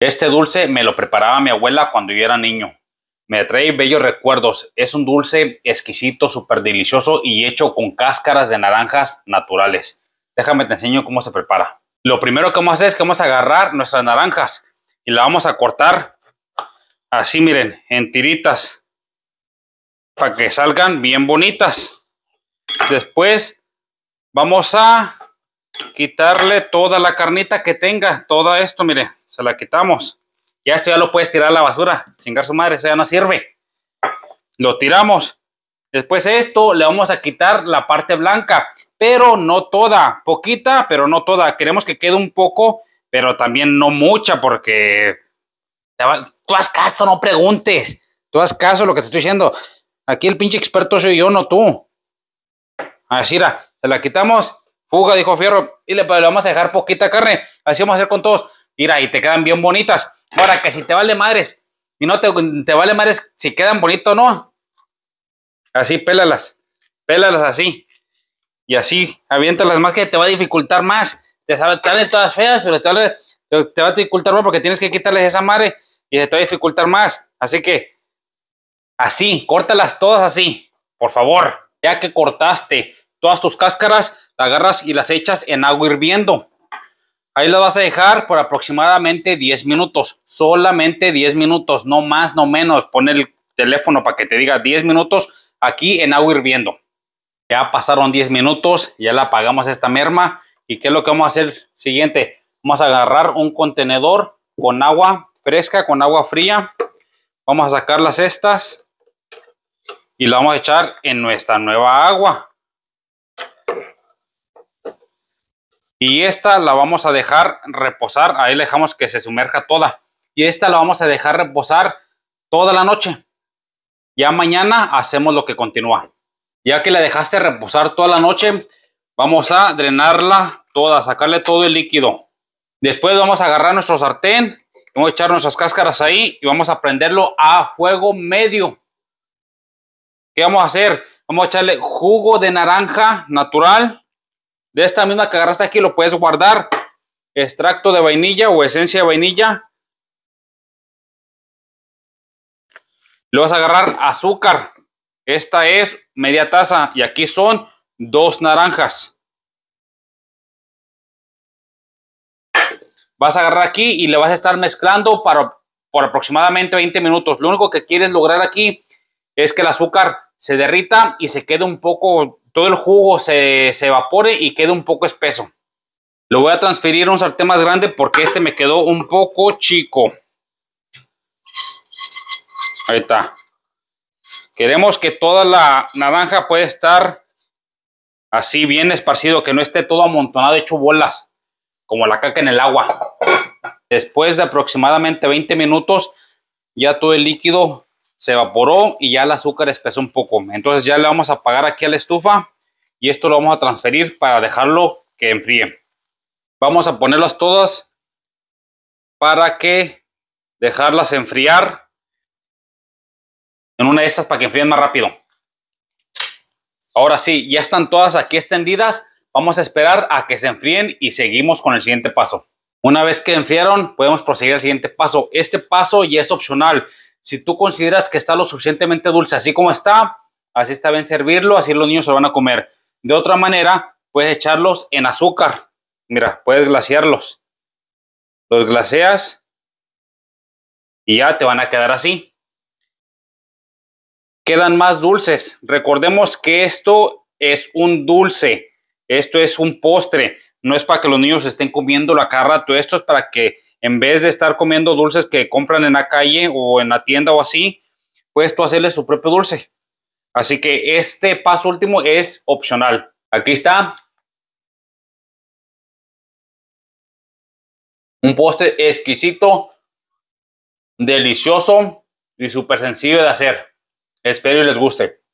Este dulce me lo preparaba mi abuela cuando yo era niño. Me trae bellos recuerdos. Es un dulce exquisito, súper delicioso y hecho con cáscaras de naranjas naturales. Déjame te enseño cómo se prepara. Lo primero que vamos a hacer es que vamos a agarrar nuestras naranjas y la vamos a cortar así, miren, en tiritas para que salgan bien bonitas. Después vamos a quitarle toda la carnita que tenga, todo esto, mire, se la quitamos. Ya esto ya lo puedes tirar a la basura, chingar su madre, eso ya no sirve. Lo tiramos. Después esto le vamos a quitar la parte blanca, pero no toda, poquita, pero no toda. Queremos que quede un poco, pero también no mucha, porque tú haz caso, no preguntes. Tú haz caso lo que te estoy diciendo. Aquí el pinche experto soy yo, no tú. Así, se la quitamos Fuga, dijo Fierro, y le, vamos a dejar poquita carne, así vamos a hacer con todos. Mira, y te quedan bien bonitas. Ahora que si te vale madres, y no te, vale madres si quedan bonito o no. Así, pélalas, pélalas así. Y así, aviéntalas más que te va a dificultar más. Te, saben todas feas, pero te, va a dificultar más porque tienes que quitarles esa madre y te va a dificultar más. Así que, así, córtalas todas así, por favor. Ya que cortaste todas tus cáscaras, las agarras y las echas en agua hirviendo. Ahí las vas a dejar por aproximadamente 10 minutos, solamente 10 minutos, no más, no menos. Pon el teléfono para que te diga 10 minutos aquí en agua hirviendo. Ya pasaron 10 minutos, ya la apagamos esta merma. ¿Y qué es lo que vamos a hacer? Siguiente, vamos a agarrar un contenedor con agua fresca, con agua fría. Vamos a sacar las cestas y la vamos a echar en nuestra nueva agua. Y esta la vamos a dejar reposar, ahí dejamos que se sumerja toda. Y esta la vamos a dejar reposar toda la noche. Ya mañana hacemos lo que continúa. Ya que la dejaste reposar toda la noche, vamos a drenarla toda, sacarle todo el líquido. Después vamos a agarrar nuestro sartén, vamos a echar nuestras cáscaras ahí y vamos a prenderlo a fuego medio. ¿Qué vamos a hacer? Vamos a echarle jugo de naranja natural de esta misma que agarraste aquí lo puedes guardar. Extracto de vainilla o esencia de vainilla. Le vas a agarrar azúcar. Esta es media taza y aquí son dos naranjas. Vas a agarrar aquí y le vas a estar mezclando para, por aproximadamente 20 minutos. Lo único que quieres lograr aquí es que el azúcar se derrita y se quede un poco todo el jugo se, se evapore y quede un poco espeso. Lo voy a transferir a un sartén más grande porque este me quedó un poco chico. Ahí está. Queremos que toda la naranja pueda estar así bien esparcido, que no esté todo amontonado, hecho bolas, como la caca en el agua. Después de aproximadamente 20 minutos, ya todo el líquido se evaporó y ya el azúcar espesó un poco. Entonces ya le vamos a apagar aquí a la estufa y esto lo vamos a transferir para dejarlo que enfríe. Vamos a ponerlas todas para que dejarlas enfriar en una de estas para que enfríen más rápido. Ahora sí, ya están todas aquí extendidas. Vamos a esperar a que se enfríen y seguimos con el siguiente paso. Una vez que enfriaron, podemos proseguir al siguiente paso. Este paso ya es opcional si tú consideras que está lo suficientemente dulce, así como está, así está bien servirlo, así los niños se lo van a comer. De otra manera, puedes echarlos en azúcar. Mira, puedes glaciarlos. Los glaseas y ya te van a quedar así. Quedan más dulces. Recordemos que esto es un dulce. Esto es un postre. No es para que los niños estén comiéndolo a cada rato. Esto es para que en vez de estar comiendo dulces que compran en la calle o en la tienda o así, puedes tú hacerle su propio dulce. Así que este paso último es opcional. Aquí está. Un postre exquisito, delicioso y súper sencillo de hacer. Espero y les guste.